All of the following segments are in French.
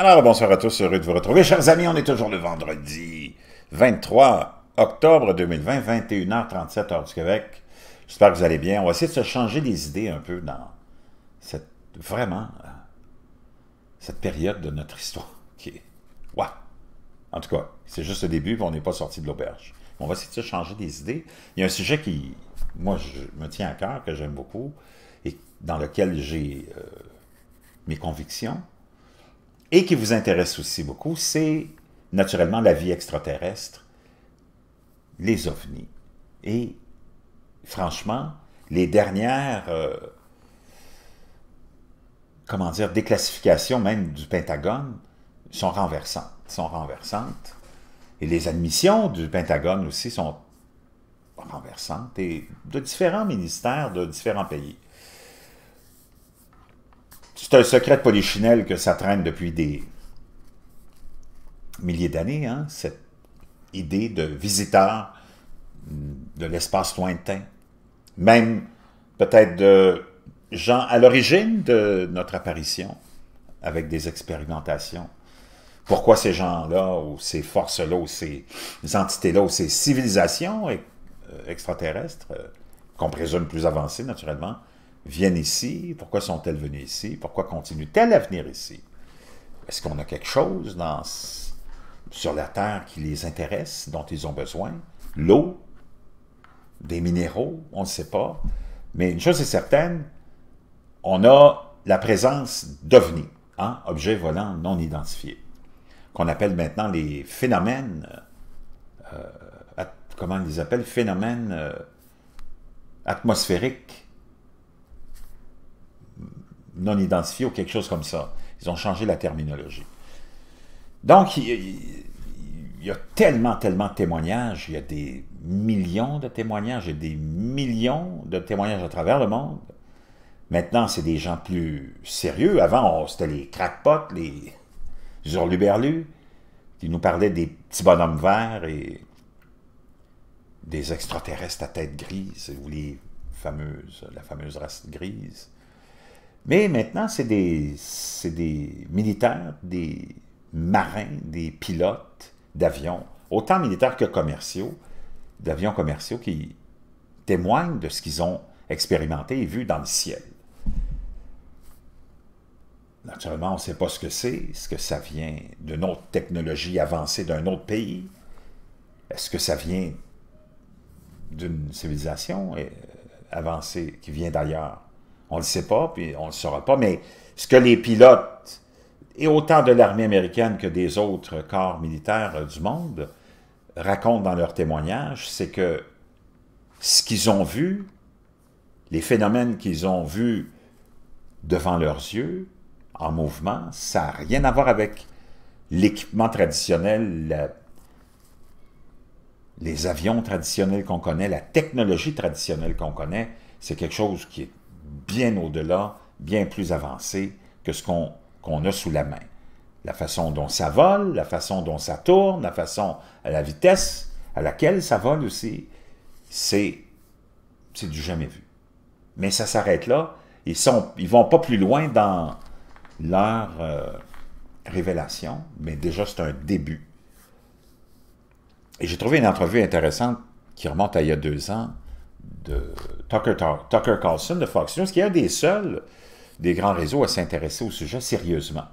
Alors, bonsoir à tous, heureux de vous retrouver. Chers amis, on est toujours le vendredi 23 octobre 2020, 21h37 heure du Québec. J'espère que vous allez bien. On va essayer de se changer des idées un peu dans cette, vraiment, euh, cette période de notre histoire qui En tout cas, c'est juste le début, on n'est pas sorti de l'auberge. On va essayer de se changer des idées. Il y a un sujet qui, moi, je me tient à cœur, que j'aime beaucoup, et dans lequel j'ai euh, mes convictions, et qui vous intéresse aussi beaucoup, c'est naturellement la vie extraterrestre, les ovnis. Et franchement, les dernières, euh, comment dire, déclassifications même du Pentagone sont renversantes, sont renversantes. Et les admissions du Pentagone aussi sont renversantes, et de différents ministères de différents pays. C'est un secret de polichinelle que ça traîne depuis des milliers d'années, hein, cette idée de visiteurs de l'espace lointain. Même peut-être de gens à l'origine de notre apparition, avec des expérimentations. Pourquoi ces gens-là, ou ces forces-là, ou ces entités-là, ou ces civilisations euh, extraterrestres, euh, qu'on présume plus avancées naturellement, viennent ici? Pourquoi sont-elles venues ici? Pourquoi continuent-elles à venir ici? Est-ce qu'on a quelque chose dans, sur la Terre qui les intéresse, dont ils ont besoin? L'eau? Des minéraux? On ne sait pas. Mais une chose est certaine, on a la présence d'ovnis, hein, objets volants non identifiés, qu'on appelle maintenant les phénomènes, euh, comment on les appelle, phénomènes euh, atmosphériques non identifiés ou quelque chose comme ça. Ils ont changé la terminologie. Donc, il, y a tellement, tellement de témoignages. Il y a des millions de témoignages. Il des millions de témoignages à travers le monde. Maintenant, c'est des gens plus sérieux. Avant, c'était les crackpots, les hurluberlus, qui nous parlaient des petits bonhommes verts et des extraterrestres à tête grise, ou les fameuses, la fameuse race grise. Mais maintenant, c'est des, militaires, des marins, des pilotes d'avions, autant militaires que commerciaux, d'avions commerciaux qui témoignent de ce qu'ils ont expérimenté et vu dans le ciel. Naturellement, on ne sait pas ce que c'est, est-ce que ça vient d'une autre technologie avancée d'un autre pays, est-ce que ça vient d'une civilisation euh, avancée qui vient d'ailleurs. On ne le sait pas, puis on ne le saura pas, mais ce que les pilotes, et autant de l'armée américaine que des autres corps militaires euh, du monde, racontent dans leurs témoignages, c'est que ce qu'ils ont vu, les phénomènes qu'ils ont vus devant leurs yeux, en mouvement, ça n'a rien à voir avec l'équipement traditionnel, les avions traditionnels qu'on connaît, la technologie traditionnelle qu'on connaît, c'est quelque chose qui est bien au-delà, bien plus avancé que ce qu'on a sous la main. La façon dont ça vole, la façon dont ça tourne, la façon à la vitesse à laquelle ça vole aussi, c'est du jamais vu. Mais ça s'arrête là. Ils ne ils vont pas plus loin dans leur euh, révélation, mais déjà c'est un début. Et j'ai trouvé une entrevue intéressante qui remonte à il y a deux ans, de Tucker, Carlson de Fox News, qui est un des seuls des grands réseaux à s'intéresser au sujet sérieusement.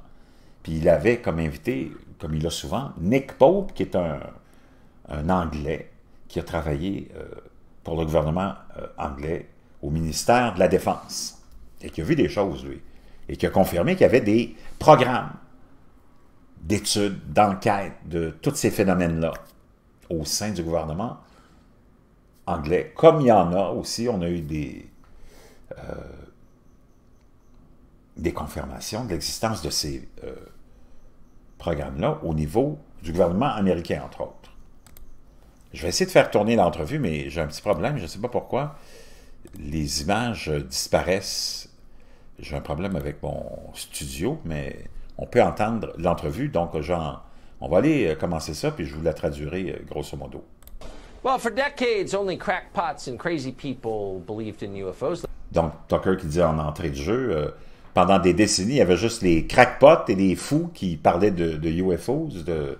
Puis il avait comme invité, comme il l'a souvent, Nick Pope, qui est un, Anglais qui a travaillé euh, pour le gouvernement euh, anglais au ministère de la Défense et qui a vu des choses, lui, et qui a confirmé qu'il y avait des programmes d'études, d'enquêtes de tous ces phénomènes-là au sein du gouvernement anglais. Comme il y en a aussi, on a eu des, euh, confirmations de l'existence de ces euh, programmes-là au niveau du gouvernement américain, entre autres. Je vais essayer de faire tourner l'entrevue, mais j'ai un petit problème, je ne sais pas pourquoi. Les images disparaissent. J'ai un problème avec mon studio, mais on peut entendre l'entrevue, donc euh, on va aller commencer ça, puis je vous la traduirai grosso modo. Donc, Tucker qui dit en entrée de jeu, euh, pendant des décennies, il y avait juste les crackpots et les fous qui parlaient de, de UFOs, de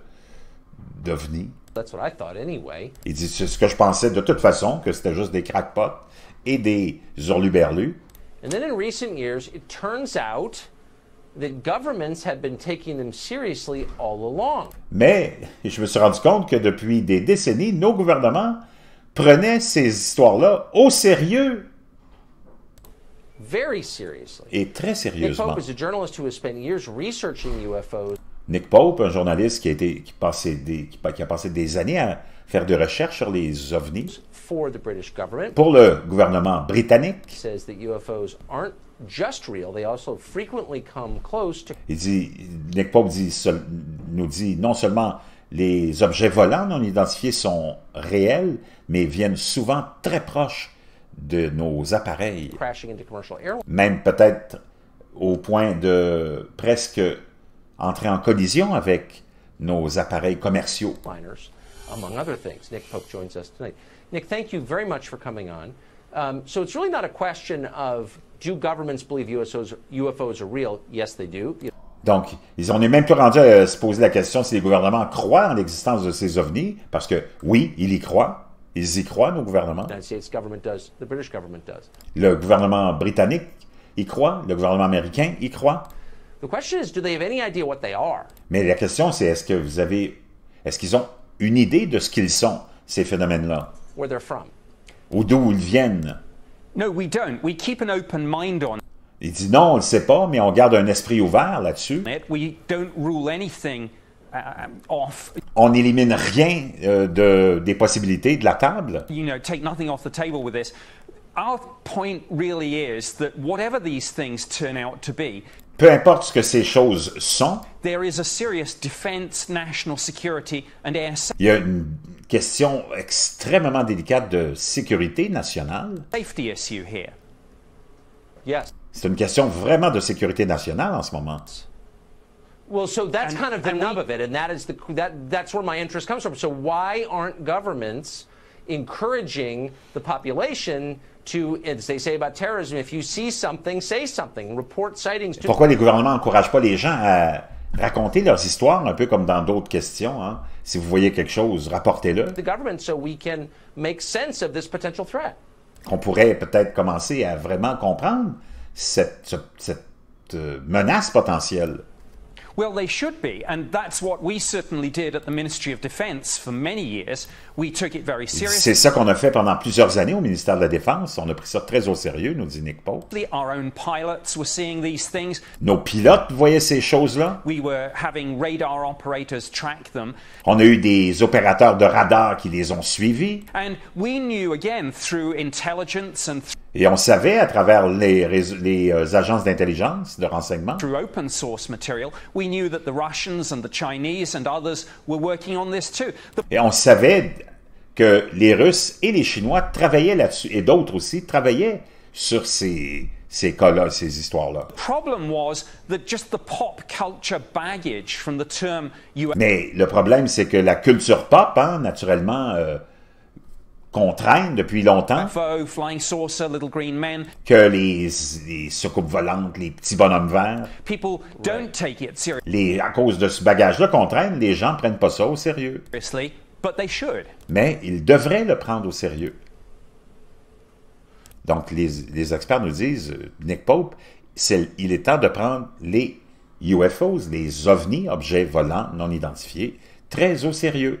d'ovnis. Anyway. Il dit ce que je pensais de toute façon, que c'était juste des crackpots et des hurluberlus. And in recent years, it turns out mais je me suis rendu compte que depuis des décennies, nos gouvernements prenaient ces histoires-là au sérieux. Et très sérieusement. Nick Pope, un journaliste qui a, été, qui, passait des, qui a passé des années à faire des recherches sur les ovnis pour le gouvernement britannique. Il dit, Nick Pope nous dit non seulement les objets volants non identifiés sont réels, mais viennent souvent très proches de nos appareils. Même peut-être au point de presque entrer en collision avec nos appareils commerciaux. Among other things, Nick Pope joins us tonight. Nick, thank you very much for coming on. Um, so it's really not a question of do governments believe UFOs are real? Yes, they do. Donc, ils ont même plus rendu à se poser la question si les gouvernements croient en l'existence de ces ovnis, parce que oui, ils y croient. Ils y croient, nos gouvernements. Le gouvernement britannique y croit, le gouvernement américain y croit. Mais la question, c'est est-ce que vous avez. Est-ce qu'ils ont une idée de ce qu'ils sont, ces phénomènes-là? Ou d'où ils viennent? No, we don't. We keep an open mind on. Il dit non, on ne le sait pas, mais on garde un esprit ouvert là-dessus. Uh, um, on n'élimine rien euh, de, des possibilités de la table. You know, take nothing off the table with this. Our point really is that whatever these things turn out to be, peu importe ce que ces choses sont, il y a une question extrêmement délicate de sécurité nationale. C'est une question vraiment de sécurité nationale en ce moment. Well, so that's kind of the nub of it, and that is the that that's where my interest comes from. So why aren't governments encouraging the population pourquoi les gouvernements n'encouragent pas les gens à raconter leurs histoires, un peu comme dans d'autres questions. Hein? Si vous voyez quelque chose, rapportez-le. On pourrait peut-être commencer à vraiment comprendre cette, cette euh, menace potentielle. Well, they should be, and that's what we certainly did at the Ministry of Defense for many years. We took it very seriously. C'est ça qu'on a fait pendant plusieurs années au ministère de la Défense. On a pris ça très au sérieux, nous dit Nick Pope. Our own pilots were seeing these things. Nos pilotes voyaient ces choses-là. We were having radar operators track them. On a eu des opérateurs de radar qui les ont suivis. And we knew again through intelligence and et on savait à travers les, les euh, agences d'intelligence, de renseignement. Et on savait que les Russes et les Chinois travaillaient là-dessus, et d'autres aussi travaillaient sur ces, cas-là, ces histoires-là. Mais le problème, c'est que la culture pop, hein, naturellement, euh, qu'on depuis longtemps, que les, les, soucoupes volantes, les petits bonhommes verts, les, à cause de ce bagage-là qu'on traîne, les gens ne prennent pas ça au sérieux. Mais ils devraient le prendre au sérieux. Donc, les, les experts nous disent, Nick Pope, il est temps de prendre les UFOs, les ovnis, objets volants non identifiés, très au sérieux.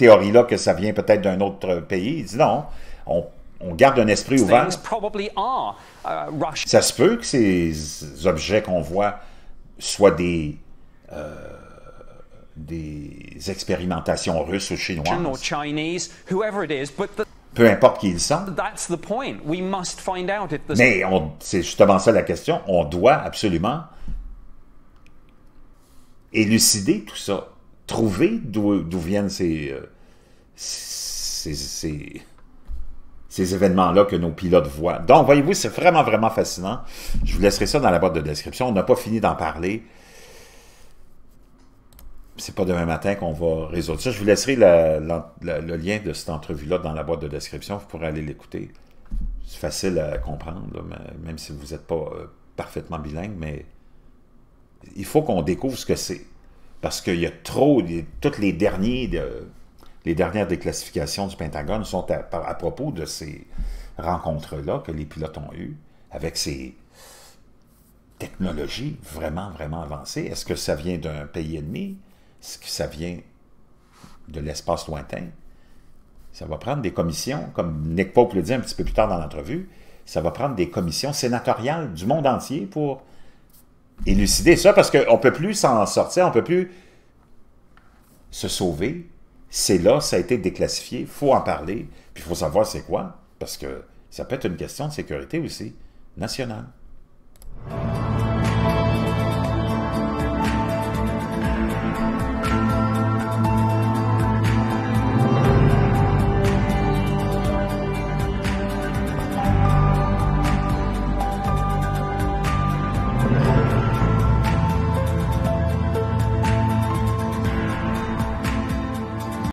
théorie-là que ça vient peut-être d'un autre pays. non, on, garde un esprit ouvert. Uh, ça se peut que ces objets qu'on voit soient des, euh, des expérimentations russes ou chinoises. Peu importe qui ils sont. Mais c'est justement ça la question. On doit absolument élucider tout ça trouver d'où viennent euh, ces, ces, événements-là que nos pilotes voient. Donc, voyez-vous, c'est vraiment, vraiment fascinant. Je vous laisserai ça dans la boîte de description. On n'a pas fini d'en parler. C'est pas demain matin qu'on va résoudre ça. Je vous laisserai le lien de cette entrevue-là dans la boîte de description. Vous pourrez aller l'écouter. C'est facile à comprendre, même si vous n'êtes pas euh, parfaitement bilingue, mais il faut qu'on découvre ce que c'est parce qu'il y a trop, toutes les derniers dernières déclassifications du Pentagone sont à, à propos de ces rencontres-là que les pilotes ont eues avec ces technologies vraiment, vraiment avancées. Est-ce que ça vient d'un pays ennemi? Est-ce que ça vient de l'espace lointain? Ça va prendre des commissions, comme Nick Pope le dit un petit peu plus tard dans l'entrevue, ça va prendre des commissions sénatoriales du monde entier pour élucider ça parce qu'on ne peut plus s'en sortir, on ne peut plus se sauver. C'est là, ça a été déclassifié, il faut en parler, puis il faut savoir c'est quoi, parce que ça peut être une question de sécurité aussi, nationale.